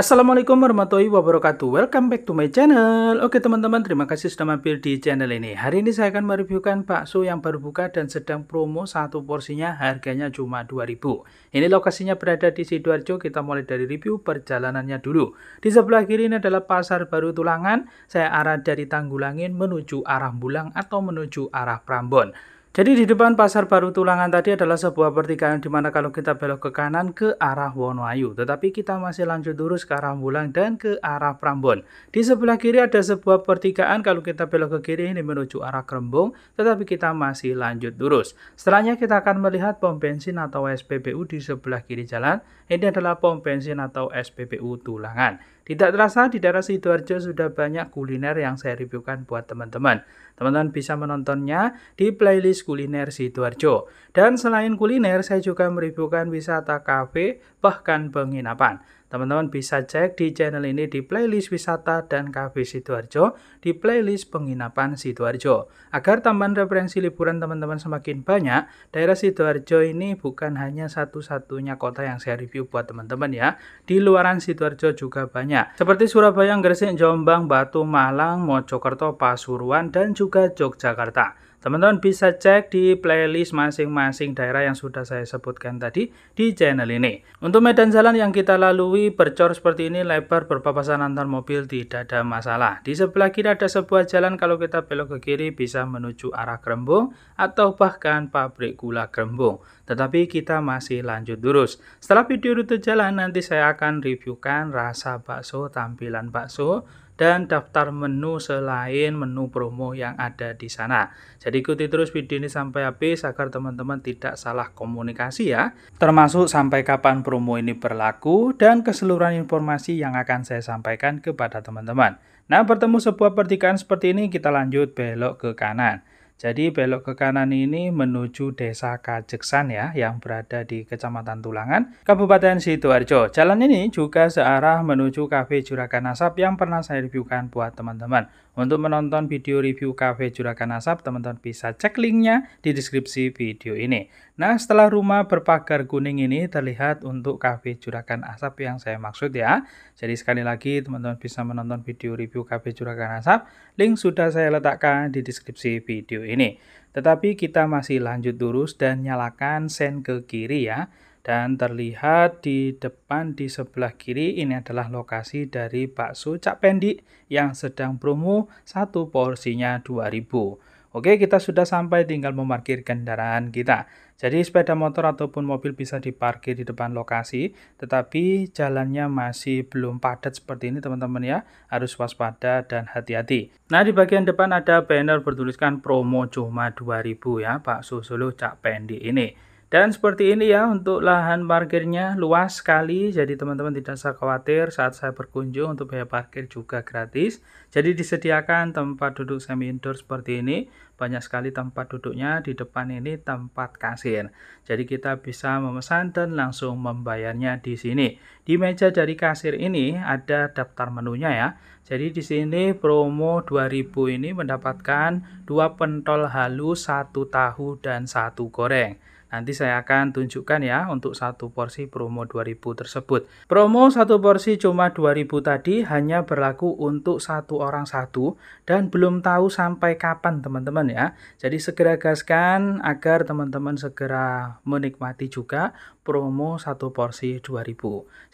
Assalamualaikum warahmatullahi wabarakatuh Welcome back to my channel Oke teman-teman terima kasih sudah mampir di channel ini Hari ini saya akan mereviewkan bakso yang baru buka dan sedang promo satu porsinya harganya cuma 2000 Ini lokasinya berada di Sidoarjo kita mulai dari review perjalanannya dulu Di sebelah kiri ini adalah pasar baru tulangan Saya arah dari Tanggulangin menuju arah Bulang atau menuju arah Prambon jadi di depan pasar baru Tulangan tadi adalah sebuah pertigaan di mana kalau kita belok ke kanan ke arah Wonoayu, tetapi kita masih lanjut lurus ke arah Mulang dan ke arah Prambon. Di sebelah kiri ada sebuah pertigaan kalau kita belok ke kiri ini menuju arah Kerembung, tetapi kita masih lanjut lurus. Setelahnya kita akan melihat pom bensin atau SPBU di sebelah kiri jalan. Ini adalah pom bensin atau SPBU Tulangan. Tidak terasa di daerah Sidoarjo sudah banyak kuliner yang saya reviewkan buat teman-teman. Teman-teman bisa menontonnya di playlist kuliner Sidoarjo. Dan selain kuliner, saya juga mereviewkan wisata kafe, bahkan penginapan. Teman-teman bisa cek di channel ini di playlist wisata dan kafe Sidoarjo, di playlist penginapan Sidoarjo. Agar tambahan referensi liburan teman-teman semakin banyak, daerah Sidoarjo ini bukan hanya satu-satunya kota yang saya review buat teman-teman ya. Di luaran Sidoarjo juga banyak. Seperti Surabaya, Gresik, Jombang, Batu, Malang, Mojokerto, Pasuruan, dan juga Yogyakarta. Teman-teman bisa cek di playlist masing-masing daerah yang sudah saya sebutkan tadi di channel ini. Untuk medan jalan yang kita lalui bercor seperti ini lebar berpapasan antar mobil tidak ada masalah. Di sebelah kiri ada sebuah jalan kalau kita belok ke kiri bisa menuju arah Grembung atau bahkan pabrik gula Grembung. Tetapi kita masih lanjut lurus. Setelah video rute jalan nanti saya akan reviewkan rasa bakso, tampilan bakso, dan daftar menu selain menu promo yang ada di sana. Jadi ikuti terus video ini sampai habis agar teman-teman tidak salah komunikasi ya, termasuk sampai kapan promo ini berlaku dan keseluruhan informasi yang akan saya sampaikan kepada teman-teman. Nah, bertemu sebuah pertigaan seperti ini, kita lanjut belok ke kanan. Jadi belok ke kanan ini menuju Desa Kajeksan ya, yang berada di Kecamatan Tulangan, Kabupaten Sidoarjo. Jalan ini juga searah menuju Cafe Juragan Asap yang pernah saya reviewkan buat teman-teman. Untuk menonton video review Cafe Juragan Asap, teman-teman bisa cek linknya di deskripsi video ini. Nah, setelah rumah berpagar kuning ini terlihat untuk kafe juragan asap yang saya maksud ya. Jadi sekali lagi teman-teman bisa menonton video review kafe juragan asap. Link sudah saya letakkan di deskripsi video ini. Tetapi kita masih lanjut lurus dan nyalakan sen ke kiri ya. Dan terlihat di depan di sebelah kiri ini adalah lokasi dari bakso Cak Pendik yang sedang promo satu porsinya 2000 Oke, kita sudah sampai tinggal memarkir kendaraan kita. Jadi sepeda motor ataupun mobil bisa diparkir di depan lokasi, tetapi jalannya masih belum padat seperti ini teman-teman ya. Harus waspada dan hati-hati. Nah, di bagian depan ada banner bertuliskan promo cuma 2000 ya, Pak Susulu Cak Pendi ini. Dan seperti ini ya untuk lahan parkirnya luas sekali jadi teman-teman tidak usah khawatir saat saya berkunjung untuk biaya parkir juga gratis. Jadi disediakan tempat duduk semi indoor seperti ini banyak sekali tempat duduknya di depan ini tempat kasir. Jadi kita bisa memesan dan langsung membayarnya di sini. Di meja dari kasir ini ada daftar menunya ya. Jadi di sini promo 2000 ini mendapatkan dua pentol halus, satu tahu dan satu goreng. Nanti saya akan tunjukkan ya untuk satu porsi promo 2000 tersebut. Promo satu porsi cuma 2000 tadi hanya berlaku untuk satu orang satu dan belum tahu sampai kapan teman-teman ya ya. Jadi segera gaskan agar teman-teman segera menikmati juga promo satu porsi 2000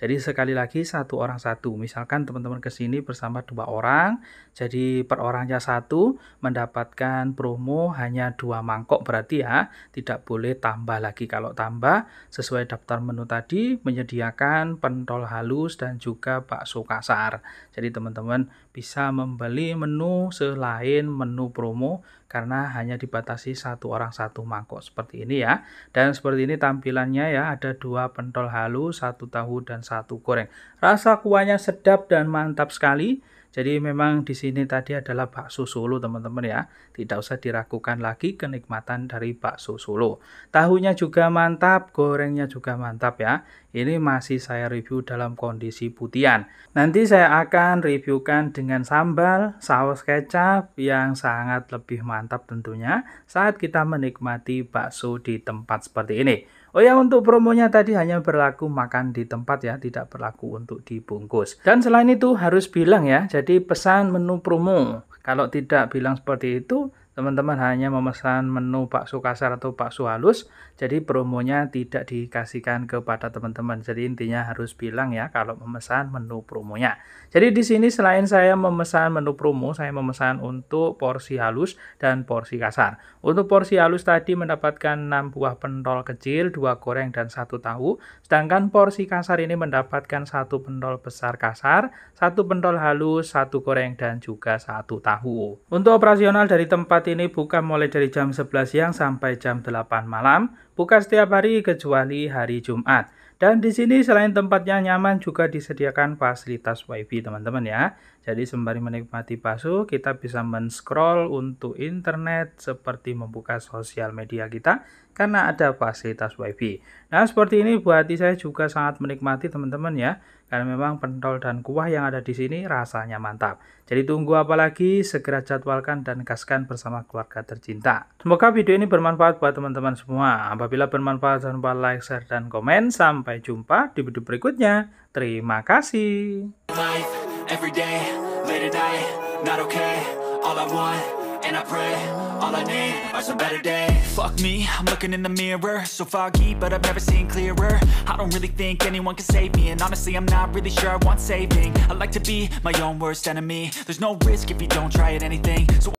jadi sekali lagi satu orang satu misalkan teman-teman kesini bersama dua orang jadi per orangnya satu mendapatkan promo hanya dua mangkok berarti ya tidak boleh tambah lagi kalau tambah sesuai daftar menu tadi menyediakan pentol halus dan juga bakso kasar jadi teman-teman bisa membeli menu selain menu promo karena hanya dibatasi satu orang satu mangkok seperti ini ya dan seperti ini tampilannya ya ada ada dua pentol halus, satu tahu dan satu goreng. Rasa kuahnya sedap dan mantap sekali. Jadi memang di sini tadi adalah bakso Solo teman-teman ya. Tidak usah diragukan lagi kenikmatan dari bakso Solo. Tahunya juga mantap, gorengnya juga mantap ya. Ini masih saya review dalam kondisi putian. Nanti saya akan reviewkan dengan sambal, saus kecap yang sangat lebih mantap tentunya saat kita menikmati bakso di tempat seperti ini. Oh ya untuk promonya tadi hanya berlaku makan di tempat ya, tidak berlaku untuk dibungkus. Dan selain itu harus bilang ya, jadi pesan menu promo. Kalau tidak bilang seperti itu, teman-teman hanya memesan menu bakso kasar atau bakso halus, jadi promonya tidak dikasihkan kepada teman-teman. Jadi intinya harus bilang ya kalau memesan menu promonya. Jadi di sini selain saya memesan menu promo, saya memesan untuk porsi halus dan porsi kasar. Untuk porsi halus tadi mendapatkan 6 buah pentol kecil, dua goreng dan satu tahu, sedangkan porsi kasar ini mendapatkan satu pentol besar kasar, satu pentol halus, satu goreng dan juga satu tahu. Untuk operasional dari tempat saat ini buka mulai dari jam 11 siang sampai jam 8 malam, buka setiap hari kecuali hari Jumat. Dan di sini selain tempatnya nyaman juga disediakan fasilitas WiFi teman-teman ya. Jadi sembari menikmati pasu, kita bisa men-scroll untuk internet seperti membuka sosial media kita karena ada fasilitas WiFi. Nah, seperti ini buat saya juga sangat menikmati teman-teman ya, karena memang pentol dan kuah yang ada di sini rasanya mantap. Jadi tunggu apa lagi? Segera jadwalkan dan kaskan bersama keluarga tercinta. Semoga video ini bermanfaat buat teman-teman semua. Apabila bermanfaat, jangan lupa like, share, dan komen. Sampai jumpa di video berikutnya. Terima kasih. Bye. Every day, late at night, not okay All I want, and I pray All I need are some better days Fuck me, I'm looking in the mirror So foggy, but I've never seen clearer I don't really think anyone can save me And honestly, I'm not really sure I want saving I like to be my own worst enemy There's no risk if you don't try at anything So